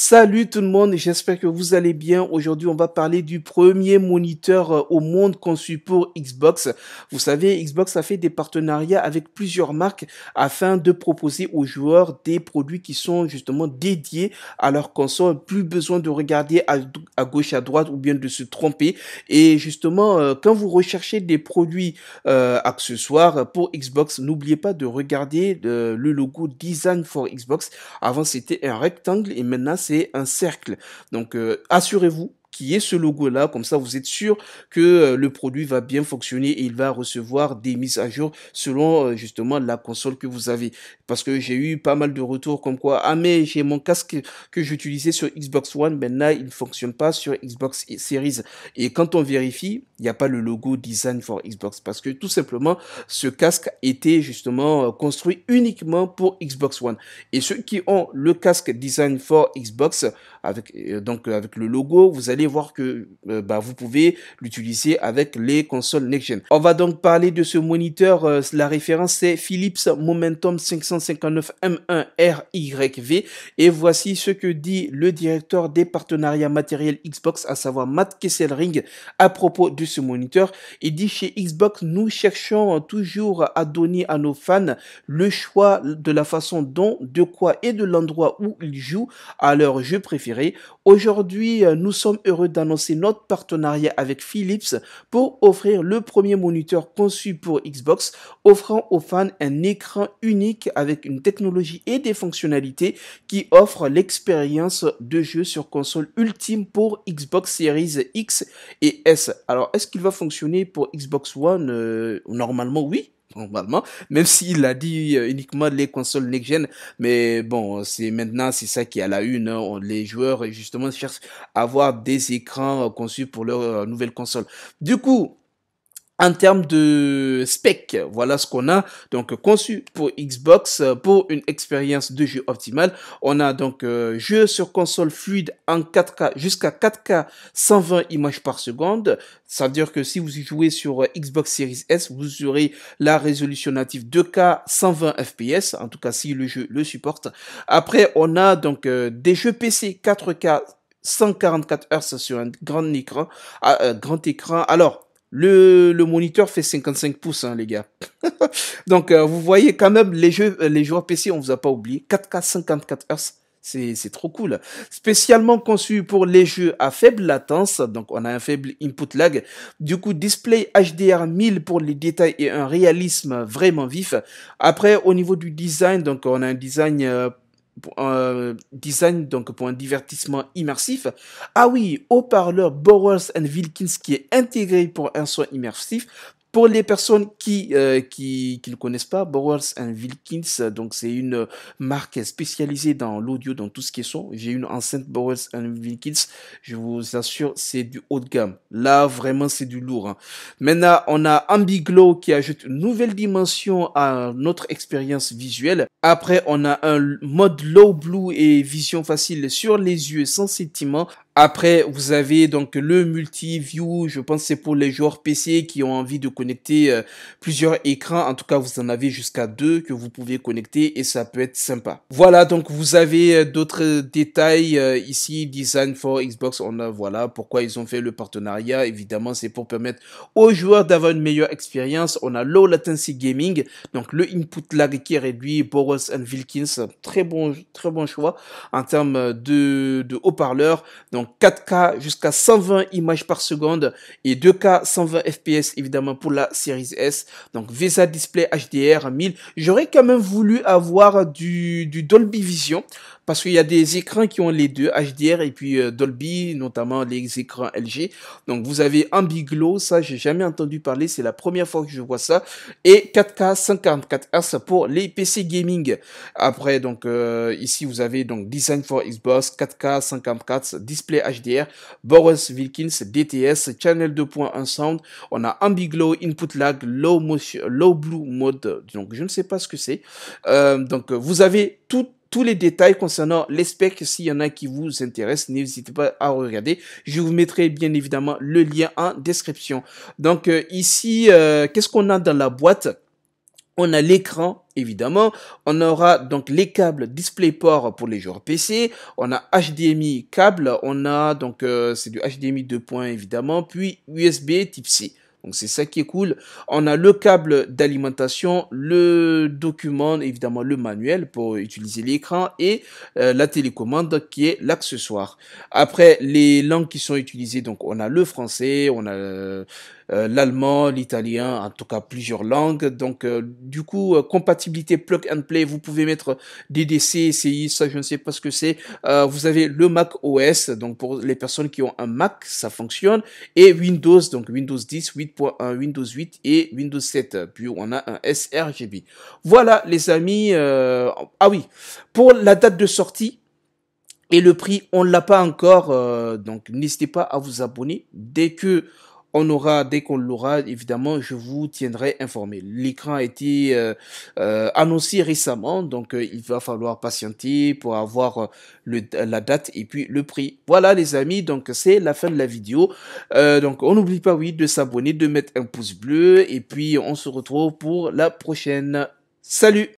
Salut tout le monde, j'espère que vous allez bien. Aujourd'hui, on va parler du premier moniteur euh, au monde conçu pour Xbox. Vous savez, Xbox a fait des partenariats avec plusieurs marques afin de proposer aux joueurs des produits qui sont justement dédiés à leur console. Plus besoin de regarder à, gauche, à droite ou bien de se tromper. Et justement, euh, quand vous recherchez des produits euh, accessoires pour Xbox, n'oubliez pas de regarder le logo Design for Xbox. Avant, c'était un rectangle et maintenant, c'est un cercle. Donc euh, assurez-vous est ce logo-là. Comme ça, vous êtes sûr que euh, le produit va bien fonctionner et il va recevoir des mises à jour selon euh, justement la console que vous avez. Parce que j'ai eu pas mal de retours comme quoi, ah mais j'ai mon casque que j'utilisais sur Xbox One, maintenant il ne fonctionne pas sur Xbox Series. Et quand on vérifie, il n'y a pas le logo Design for Xbox. Parce que tout simplement, ce casque était justement euh, construit uniquement pour Xbox One. Et ceux qui ont le casque Design for Xbox, avec, donc avec le logo, vous allez voir que euh, bah, vous pouvez l'utiliser avec les consoles next-gen. On va donc parler de ce moniteur. Euh, la référence c'est Philips Momentum 559M1RYV. Et voici ce que dit le directeur des partenariats matériels Xbox, à savoir Matt Kesselring, à propos de ce moniteur. Il dit chez Xbox, nous cherchons toujours à donner à nos fans le choix de la façon dont, de quoi et de l'endroit où ils jouent à leur jeu préféré. Aujourd'hui, euh, nous sommes heureux d'annoncer notre partenariat avec Philips pour offrir le premier moniteur conçu pour Xbox, offrant aux fans un écran unique avec une technologie et des fonctionnalités qui offrent l'expérience de jeu sur console ultime pour Xbox Series X et S. Alors, est-ce qu'il va fonctionner pour Xbox One euh, Normalement, oui normalement, même s'il a dit euh, uniquement les consoles next-gen, mais bon, c'est maintenant, c'est ça qui est à la une, hein. les joueurs justement cherchent à avoir des écrans euh, conçus pour leur euh, nouvelle console. Du coup, en termes de spec. Voilà ce qu'on a. Donc conçu pour Xbox pour une expérience de jeu optimale. On a donc euh, jeu sur console fluide en 4K jusqu'à 4K 120 images par seconde. Ça veut dire que si vous y jouez sur euh, Xbox Series S, vous aurez la résolution native 2K 120 FPS. En tout cas, si le jeu le supporte. Après, on a donc euh, des jeux PC 4K 144 Hz sur un grand écran, ah, grand écran. Alors, le, moniteur fait 55 pouces, hein, les gars. Donc, euh, vous voyez quand même, les, jeux, euh, les joueurs PC, on vous a pas oublié. 4K 54 Hz, c'est trop cool. Spécialement conçu pour les jeux à faible latence, donc on a un faible input lag. Du coup, display HDR 1000 pour les détails et un réalisme vraiment vif. Après, au niveau du design, donc on a un design euh, un euh, design, donc pour un divertissement immersif. Ah oui, haut-parleur Bowers and Wilkins qui est intégré pour un son immersif les personnes qui euh, qui, qui ne connaissent pas, Bowers and Wilkins, donc c'est une marque spécialisée dans l'audio, dans tout ce qui est son. J'ai une enceinte Bowers and Wilkins, je vous assure, c'est du haut de gamme. Là, vraiment, c'est du lourd. Hein. Maintenant, on a Ambiglow qui ajoute une nouvelle dimension à notre expérience visuelle. Après, on a un mode low blue et vision facile sur les yeux sans sentiment. Après, vous avez donc le multi-view, je pense c'est pour les joueurs PC qui ont envie de connaître euh, plusieurs écrans. En tout cas, vous en avez jusqu'à deux que vous pouvez connecter et ça peut être sympa. Voilà, donc vous avez euh, d'autres euh, détails ici. Design for Xbox, on a voilà pourquoi ils ont fait le partenariat. Évidemment, c'est pour permettre aux joueurs d'avoir une meilleure expérience. On a Low Latency Gaming, donc le input lag qui est réduit. Boros and Wilkins, très bon, très bon choix en termes de, de haut-parleurs. Donc 4K jusqu'à 120 images par seconde et 2K 120 FPS évidemment pour la série S. Donc VESA Display HDR 1000. J'aurais quand même voulu avoir du, Dolby Vision parce qu'il y a des écrans qui ont les deux, HDR et puis euh, Dolby, notamment les écrans LG. Donc vous avez Ambiglow, ça j'ai jamais entendu parler, c'est la première fois que je vois ça, et 4K 54 Hz pour les PC gaming. Après donc euh, ici vous avez donc Design for Xbox, 4K 54 Display HDR, Boris Wilkins, DTS, Channel 2.1 Sound, on a Ambiglow input lag, low, motion, low blue mode. Donc, je ne sais pas ce que c'est. Euh, donc, vous avez tous les détails concernant les specs. S'il y en a qui vous intéressent, n'hésitez pas à regarder. Je vous mettrai bien évidemment le lien en description. Donc euh, ici, euh, qu'est-ce qu'on a dans la boîte on a l'écran, évidemment. On aura donc les câbles DisplayPort pour les joueurs PC. On a HDMI câble. On a donc, c'est du HDMI 2.1 évidemment. Puis USB type C. Donc c'est ça qui est cool. On a le câble d'alimentation, le document, évidemment le manuel pour utiliser l'écran et euh, la télécommande qui est l'accessoire. Après les langues qui sont utilisées, donc on a le français, on a euh, l'allemand, l'italien, en tout cas plusieurs langues. Donc, euh, du coup, euh, compatibilité plug and play, vous pouvez mettre DDC, CI, ça je ne sais pas ce que c'est. vous avez le Mac OS, donc pour les personnes qui ont un Mac, ça fonctionne, et Windows, donc Windows 10, 8.1, Windows 8 et Windows 7. Puis on a un sRGB. Voilà les amis. Ah oui, pour la date de sortie, et le prix, on l'a pas encore, donc n'hésitez pas à vous abonner. Dès que on aura, dès qu'on l'aura, évidemment, je vous tiendrai informé. L'écran a été euh, euh, annoncé récemment, donc euh, il va falloir patienter pour avoir la date et puis le prix. Voilà les amis, donc c'est la fin de la vidéo. donc on n'oublie pas, oui, de s'abonner, de mettre un pouce bleu et puis on se retrouve pour la prochaine. Salut